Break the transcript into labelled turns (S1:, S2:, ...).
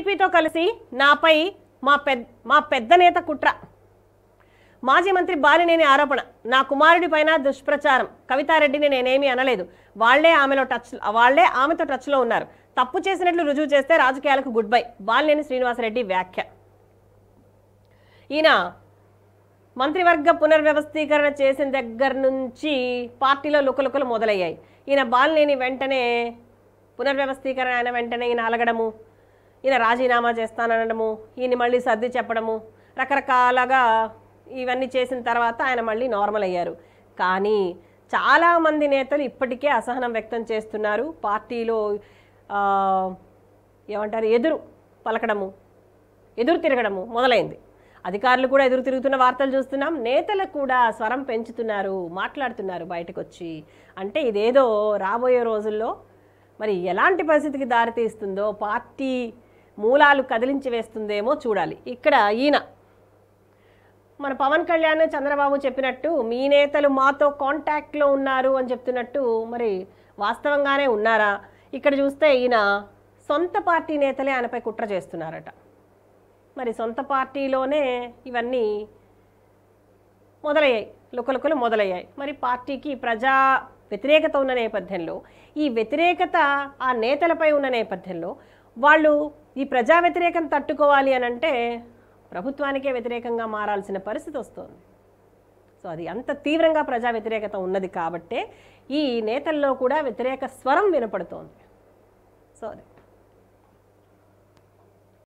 S1: టీడీపీతో కలిసి నాపై మా పెద్ద మా పెద్ద నేత కుట్ర మాజీ మంత్రి బాలినేని ఆరోపణ నా కుమారుడి పైన దుష్ప్రచారం కవితారెడ్డిని నేనేమి అనలేదు వాళ్లే ఆమెలో టచ్ వాళ్లే ఆమెతో టచ్లో ఉన్నారు తప్పు చేసినట్లు రుజువు చేస్తే రాజకీయాలకు గుడ్ బై బాలినేని శ్రీనివాసరెడ్డి వ్యాఖ్య ఈయన మంత్రివర్గ పునర్వ్యవస్థీకరణ చేసిన దగ్గర నుంచి పార్టీలో లుకలుకలు మొదలయ్యాయి ఈయన బాలినేని వెంటనే పునర్వ్యవస్థీకరణ అయిన వెంటనే ఈయన అలగడము ఈయన రాజీనామా చేస్తానడము ఈయన మళ్ళీ సర్ది చెప్పడము రకరకాలుగా ఇవన్నీ చేసిన తర్వాత ఆయన మళ్ళీ నార్మల్ అయ్యారు కానీ చాలామంది నేతలు ఇప్పటికే అసహనం వ్యక్తం చేస్తున్నారు పార్టీలో ఏమంటారు ఎదురు పలకడము ఎదురు తిరగడము మొదలైంది అధికారులు కూడా ఎదురు తిరుగుతున్న వార్తలు చూస్తున్నాం నేతలు కూడా స్వరం పెంచుతున్నారు మాట్లాడుతున్నారు బయటకు వచ్చి అంటే ఇదేదో రాబోయే రోజుల్లో మరి ఎలాంటి పరిస్థితికి దారితీస్తుందో పార్టీ మూలాలు కదిలించి వేస్తుందేమో చూడాలి ఇక్కడ ఈయన మన పవన్ కళ్యాణ్ చంద్రబాబు చెప్పినట్టు మీ నేతలు మాతో కాంటాక్ట్లో ఉన్నారు అని చెప్తున్నట్టు మరి వాస్తవంగానే ఉన్నారా ఇక్కడ చూస్తే ఈయన సొంత పార్టీ నేతలే ఆయనపై కుట్ర చేస్తున్నారట మరి సొంత పార్టీలోనే ఇవన్నీ మొదలయ్యాయి లుకలుకలు మొదలయ్యాయి మరి పార్టీకి ప్రజా వ్యతిరేకత ఉన్న నేపథ్యంలో ఈ వ్యతిరేకత ఆ నేతలపై ఉన్న నేపథ్యంలో వాళ్ళు ఈ ప్రజా వ్యతిరేకం తట్టుకోవాలి అని అంటే ప్రభుత్వానికే వ్యతిరేకంగా మారాల్సిన పరిస్థితి వస్తుంది సో అది అంత తీవ్రంగా ప్రజా వ్యతిరేకత ఉన్నది కాబట్టే ఈ నేతల్లో కూడా వ్యతిరేక స్వరం వినపడుతోంది సో అది